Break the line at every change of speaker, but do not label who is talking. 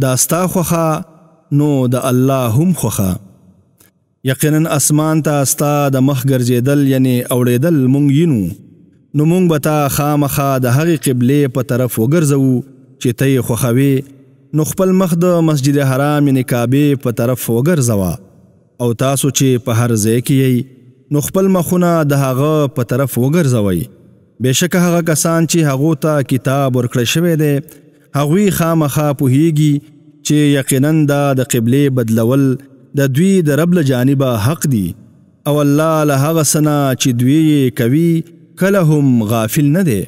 دا ستا خوخه نو د الله هم خوخه یقینا اسمان ته ستا د مخ ګرځېدل یعنی اوړېدل مونږ یینو نو مونږ به تا خامخا د هغې قبلې په طرف وګرځوو چې ته یې خوښوې نو خپل مخ د مسجد حرام یعنې کعبې په طرف وګرځوه او تاسو چې په هر ځای کې یئ نو خپل مخونه د هغه په طرف وګرځوئ بېشکه هغه کسان چې هغو ته کتاب ورکړی شوی دی هغوی خامخا پوهیږي چې یقینا دا د قبله بدلول د دوی د رب له جانبه حق دی او الله له هغه سنا چې دوی کوي
کله هم غافل نه دی